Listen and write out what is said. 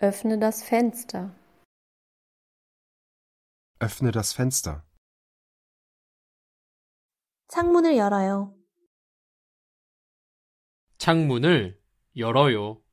Öffne das Fenster. Öffne das Fenster. 창문을 열어요. 창문을 열어요.